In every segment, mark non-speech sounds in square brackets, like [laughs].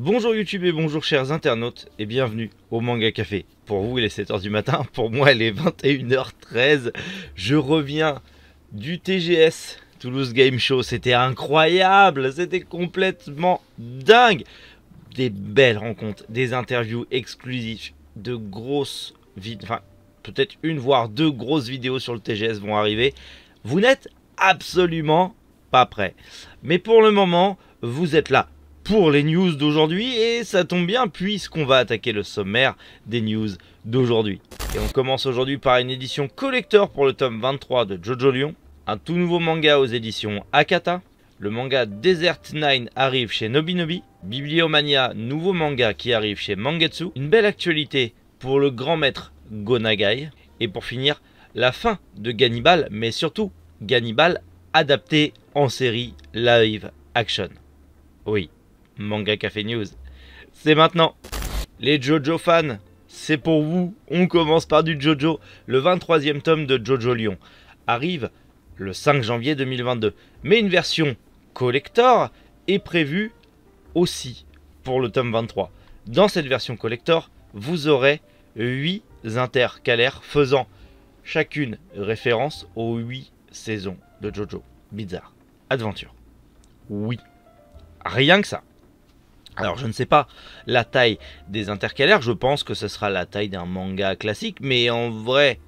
Bonjour YouTube et bonjour chers internautes et bienvenue au Manga Café. Pour vous, il est 7h du matin, pour moi, il est 21h13. Je reviens du TGS Toulouse Game Show, c'était incroyable, c'était complètement dingue. Des belles rencontres, des interviews exclusives, de grosses vidéos, enfin peut-être une voire deux grosses vidéos sur le TGS vont arriver. Vous n'êtes absolument pas prêt. Mais pour le moment, vous êtes là pour les news d'aujourd'hui et ça tombe bien puisqu'on va attaquer le sommaire des news d'aujourd'hui. Et on commence aujourd'hui par une édition collector pour le tome 23 de Jojo Lyon, un tout nouveau manga aux éditions Akata, le manga Desert 9 arrive chez Nobinobi, Bibliomania, nouveau manga qui arrive chez Mangetsu, une belle actualité pour le grand maître Gonagai, et pour finir, la fin de Gannibal, mais surtout Gannibal adapté en série live action. Oui, Manga Café News, c'est maintenant. Les JoJo fans, c'est pour vous. On commence par du JoJo. Le 23e tome de JoJo Lyon arrive le 5 janvier 2022. Mais une version collector est prévue aussi pour le tome 23. Dans cette version collector, vous aurez 8 intercalaires faisant chacune référence aux 8 saisons de Jojo Bizarre Adventure. Oui. Rien que ça. Alors je ne sais pas la taille des intercalaires, je pense que ce sera la taille d'un manga classique, mais en vrai,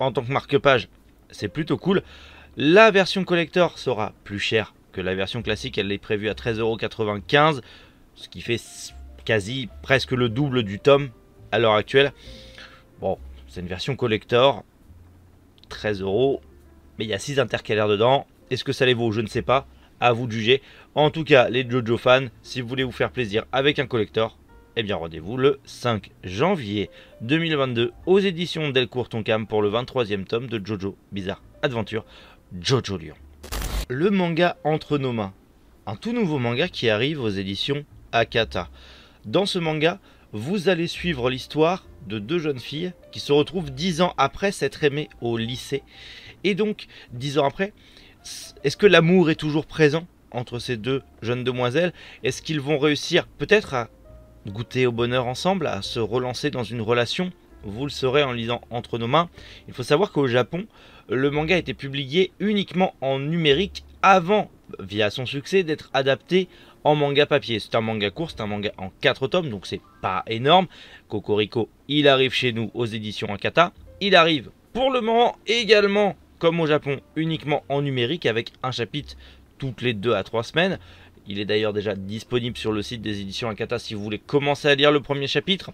en tant que marque-page, c'est plutôt cool. La version collector sera plus chère que la version classique, elle est prévue à 13,95€, ce qui fait quasi presque le double du tome à l'heure actuelle. Bon, c'est une version collector, 13 mais il y a 6 intercalaires dedans. Est-ce que ça les vaut Je ne sais pas. À vous de juger. En tout cas, les JoJo fans, si vous voulez vous faire plaisir avec un collector, eh bien rendez-vous le 5 janvier 2022 aux éditions Delcourt Tonkam pour le 23e tome de JoJo Bizarre Adventure JoJo Lyon. Le manga Entre nos mains, un tout nouveau manga qui arrive aux éditions Akata. Dans ce manga, vous allez suivre l'histoire de deux jeunes filles qui se retrouvent dix ans après s'être aimées au lycée. Et donc, dix ans après, est-ce que l'amour est toujours présent entre ces deux jeunes demoiselles Est-ce qu'ils vont réussir peut-être à goûter au bonheur ensemble, à se relancer dans une relation Vous le saurez en lisant Entre nos mains. Il faut savoir qu'au Japon, le manga a été publié uniquement en numérique avant, via son succès, d'être adapté en manga papier. C'est un manga court, c'est un manga en quatre tomes, donc c'est pas énorme. Cocorico, il arrive chez nous aux éditions Akata. Il arrive pour le moment également, comme au Japon, uniquement en numérique avec un chapitre toutes les deux à trois semaines. Il est d'ailleurs déjà disponible sur le site des éditions Akata si vous voulez commencer à lire le premier chapitre.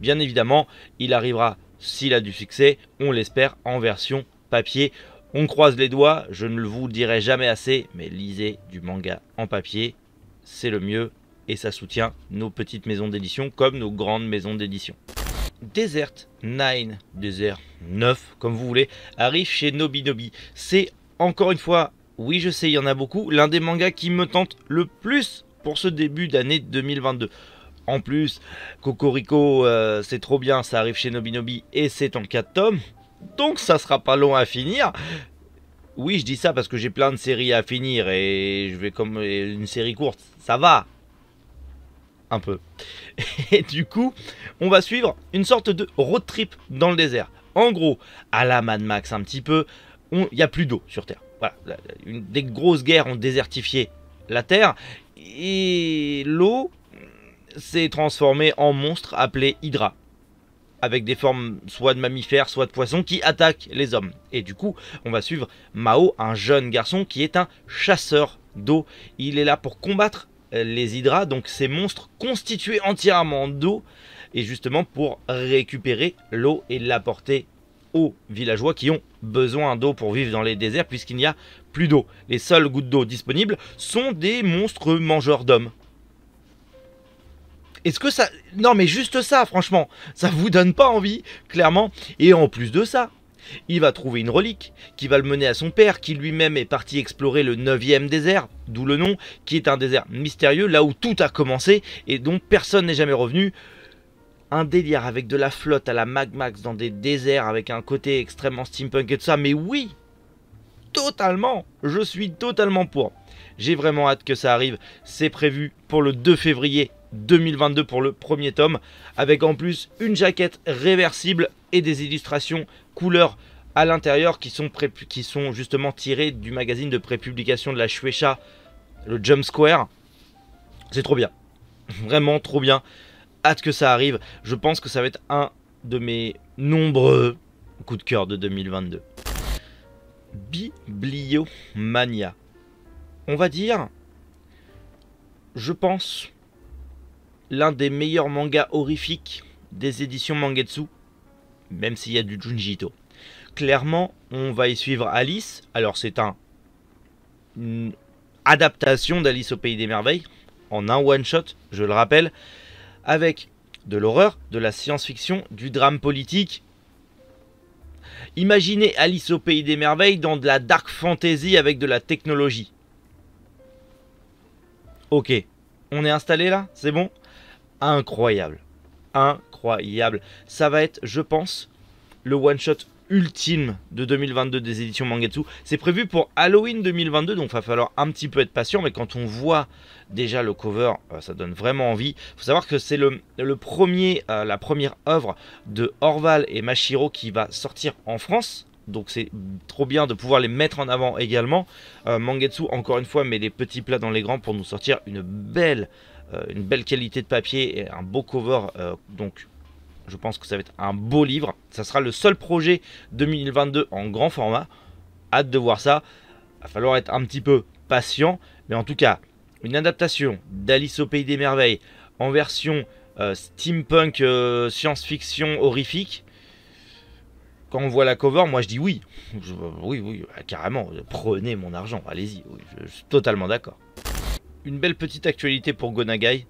Bien évidemment, il arrivera, s'il a du succès, on l'espère, en version papier. On croise les doigts, je ne vous dirai jamais assez, mais lisez du manga en papier, c'est le mieux et ça soutient nos petites maisons d'édition comme nos grandes maisons d'édition. Desert 9, Desert 9, comme vous voulez, arrive chez Nobi. C'est encore une fois, oui je sais, il y en a beaucoup, l'un des mangas qui me tente le plus pour ce début d'année 2022. En plus, Cocorico, euh, c'est trop bien, ça arrive chez Nobi Nobi et c'est en 4 tomes. Donc ça sera pas long à finir oui, je dis ça parce que j'ai plein de séries à finir et je vais comme une série courte, ça va. Un peu. [laughs] Et du coup, on va suivre une sorte de road trip dans le désert. En gros, à la Mad Max un petit peu, il n'y a plus d'eau sur Terre. Voilà, des grosses guerres ont désertifié la Terre et l'eau s'est transformée en monstre appelé Hydra avec des formes soit de mammifères, soit de poissons, qui attaquent les hommes. Et du coup, on va suivre Mao, un jeune garçon qui est un chasseur d'eau. Il est là pour combattre euh, les hydras, donc ces monstres constitués entièrement d'eau, et justement pour récupérer l'eau et l'apporter aux villageois qui ont besoin d'eau pour vivre dans les déserts puisqu'il n'y a plus d'eau. Les seules gouttes d'eau disponibles sont des monstres mangeurs d'hommes. Est-ce que ça... Non mais juste ça, franchement, ça vous donne pas envie, clairement. Et en plus de ça, il va trouver une relique qui va le mener à son père, qui lui-même est parti explorer le 9 désert, d'où le nom, qui est un désert mystérieux, là où tout a commencé et dont personne n'est jamais revenu. Un délire avec de la flotte à la Magmax dans des déserts avec un côté extrêmement steampunk et tout ça, mais oui Totalement Je suis totalement pour. J'ai vraiment hâte que ça arrive, c'est prévu pour le 2 février 2022 pour le premier tome, avec en plus une jaquette réversible et des illustrations couleurs à l'intérieur qui, qui, sont justement tirées du magazine de prépublication de la Shueisha, le Jump Square. C'est trop bien, [laughs] vraiment trop bien. Hâte que ça arrive. Je pense que ça va être un de mes nombreux coups de cœur de 2022. Bibliomania. On va dire, je pense, l'un des meilleurs mangas horrifiques des éditions Mangetsu, même s'il y a du Junjito. Clairement, on va y suivre Alice. Alors, c'est un, une adaptation d'Alice au Pays des Merveilles, en un one-shot, je le rappelle, avec de l'horreur, de la science-fiction, du drame politique. Imaginez Alice au Pays des Merveilles dans de la dark fantasy avec de la technologie. Ok, on est installé là C'est bon incroyable. Incroyable. Ça va être, je pense, le one-shot ultime de 2022 des éditions Mangetsu. C'est prévu pour Halloween 2022, donc il va falloir un petit peu être patient, mais quand on voit déjà le cover, euh, ça donne vraiment envie. Il faut savoir que c'est le, premier, euh, la première œuvre de Orval et Mashiro qui va sortir en France. Donc c'est trop bien de pouvoir les mettre en avant également. Euh, Mangetsu, encore une fois, met les petits plats dans les grands pour nous sortir une belle euh, une belle qualité de papier et un beau cover. Euh, donc je pense que ça va être un beau livre. Ça sera le seul projet 2022 en grand format. Hâte de voir ça. Va falloir être un petit peu patient. Mais en tout cas, une adaptation d'Alice au Pays des Merveilles en version euh, steampunk science-fiction horrifique. Quand on voit la cover, moi je dis oui. oui, oui, carrément. Prenez mon argent, allez-y. je suis totalement d'accord une belle petite actualité pour Gonagai.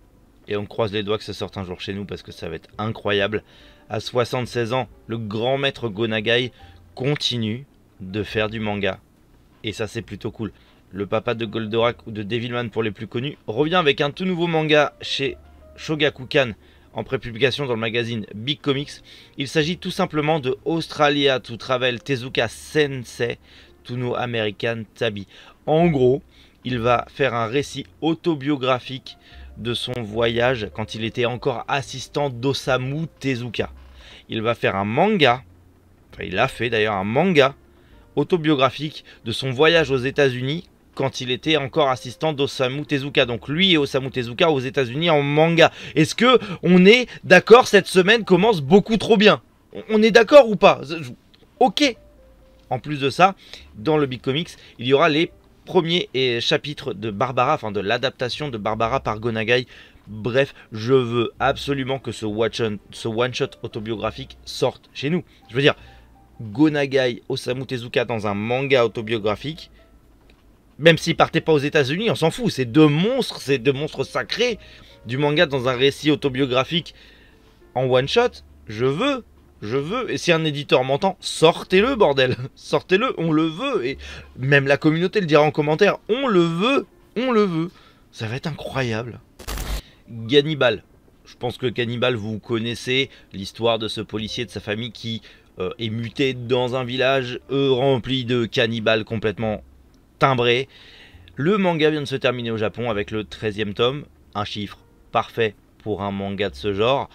Et on croise les doigts que ça sorte un jour chez nous parce que ça va être incroyable. À 76 ans, le grand maître Gonagai continue de faire du manga. Et ça, c'est plutôt cool. Le papa de Goldorak ou de Devilman pour les plus connus revient avec un tout nouveau manga chez Shogakukan en prépublication dans le magazine Big Comics. Il s'agit tout simplement de Australia to Travel Tezuka Sensei Tuno American Tabi. En gros, il va faire un récit autobiographique de son voyage quand il était encore assistant d'Osamu Tezuka. Il va faire un manga, enfin il a fait d'ailleurs un manga autobiographique de son voyage aux États-Unis quand il était encore assistant d'Osamu Tezuka. Donc lui et Osamu Tezuka aux États-Unis en manga. Est-ce que on est d'accord Cette semaine commence beaucoup trop bien. On est d'accord ou pas Ok. En plus de ça, dans le Big Comics, il y aura les premier chapitre de Barbara, enfin de l'adaptation de Barbara par Gonagai. Bref, je veux absolument que ce one-shot autobiographique sorte chez nous. Je veux dire, Gonagai Osamu Tezuka dans un manga autobiographique, même s'il partait pas aux États-Unis, on s'en fout. C'est deux monstres, c'est deux monstres sacrés du manga dans un récit autobiographique en one shot. Je veux je veux, et si un éditeur m'entend, sortez-le, bordel, [laughs] sortez-le, on le veut, et même la communauté le dira en commentaire, on le veut, on le veut, ça va être incroyable. Gannibal, je pense que Cannibal, vous connaissez l'histoire de ce policier, de sa famille qui euh, est muté dans un village euh, rempli de cannibales complètement timbrés. Le manga vient de se terminer au Japon avec le 13e tome, un chiffre parfait pour un manga de ce genre.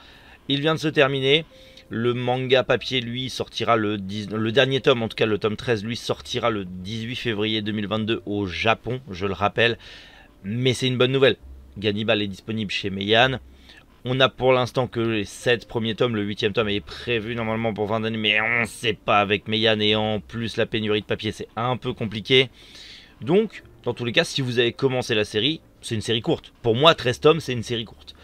Il vient de se terminer. Le manga papier, lui, sortira le, le dernier tome, en tout cas le tome 13, lui, sortira le 18 février 2022 au Japon, je le rappelle. Mais c'est une bonne nouvelle. Gannibal est disponible chez Meian. On a pour l'instant que les 7 premiers tomes, le 8 tome est prévu normalement pour fin d'année, mais on ne sait pas avec Meian et en plus la pénurie de papier, c'est un peu compliqué. Donc, dans tous les cas, si vous avez commencé la série, c'est une série courte. Pour moi, 13 tomes, c'est une série courte.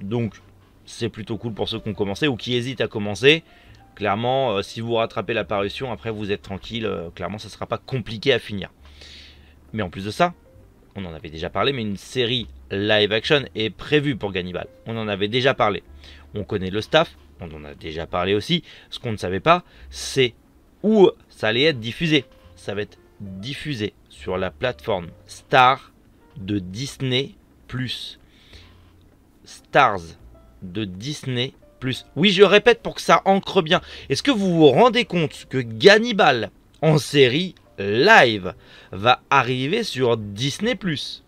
Donc, c'est plutôt cool pour ceux qui ont commencé ou qui hésitent à commencer. Clairement, euh, si vous rattrapez la parution, après vous êtes tranquille, euh, clairement ça ne sera pas compliqué à finir. Mais en plus de ça, on en avait déjà parlé, mais une série live action est prévue pour Gannibal. On en avait déjà parlé. On connaît le staff, on en a déjà parlé aussi. Ce qu'on ne savait pas, c'est où ça allait être diffusé. Ça va être diffusé sur la plateforme Star de Disney ⁇ Stars de Disney+. Plus Oui, je répète pour que ça ancre bien. Est-ce que vous vous rendez compte que Gannibal, en série live, va arriver sur Disney+. Plus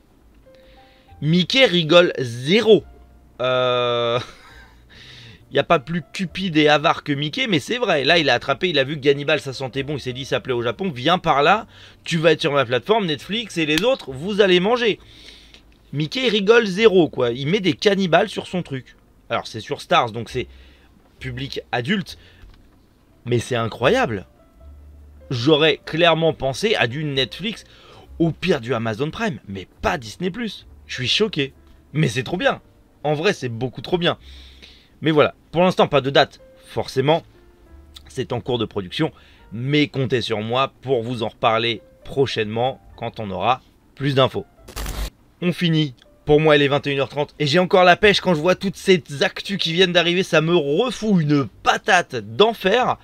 Mickey rigole zéro. Il euh, [laughs] n'y a pas plus cupide et avare que Mickey, mais c'est vrai. Là, il a attrapé, il a vu que Gannibal, ça sentait bon, il s'est dit, ça plaît au Japon, viens par là, tu vas être sur ma plateforme, Netflix et les autres, vous allez manger. Mickey rigole zéro, quoi. Il met des cannibales sur son truc. Alors c'est sur Stars, donc c'est public adulte, mais c'est incroyable. J'aurais clairement pensé à du Netflix, au pire du Amazon Prime, mais pas Disney ⁇ Je suis choqué. Mais c'est trop bien. En vrai, c'est beaucoup trop bien. Mais voilà, pour l'instant, pas de date, forcément. C'est en cours de production, mais comptez sur moi pour vous en reparler prochainement quand on aura plus d'infos. On finit pour moi, elle est 21h30 et j'ai encore la pêche quand je vois toutes ces actus qui viennent d'arriver. Ça me refoue une patate d'enfer.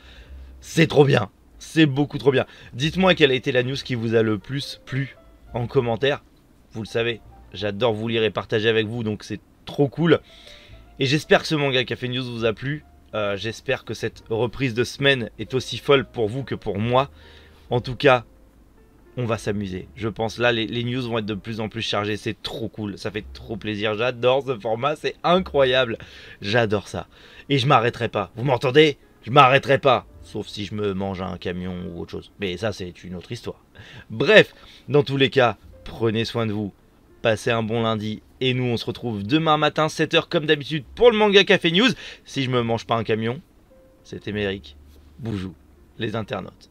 C'est trop bien. C'est beaucoup trop bien. Dites-moi quelle a été la news qui vous a le plus plu en commentaire. Vous le savez, j'adore vous lire et partager avec vous, donc c'est trop cool. Et j'espère que ce manga Café News vous a plu. Euh, j'espère que cette reprise de semaine est aussi folle pour vous que pour moi. En tout cas, on va s'amuser. Je pense là, les, news vont être de plus en plus chargées. C'est trop cool. Ça fait trop plaisir. J'adore ce format. C'est incroyable. J'adore ça. Et je m'arrêterai pas. Vous m'entendez Je m'arrêterai pas. Sauf si je me mange un camion ou autre chose. Mais ça, c'est une autre histoire. Bref, dans tous les cas, prenez soin de vous. Passez un bon lundi. Et nous, on se retrouve demain matin, 7h comme d'habitude, pour le Manga Café News. Si je me mange pas un camion, c'était Méric. Boujou, les internautes.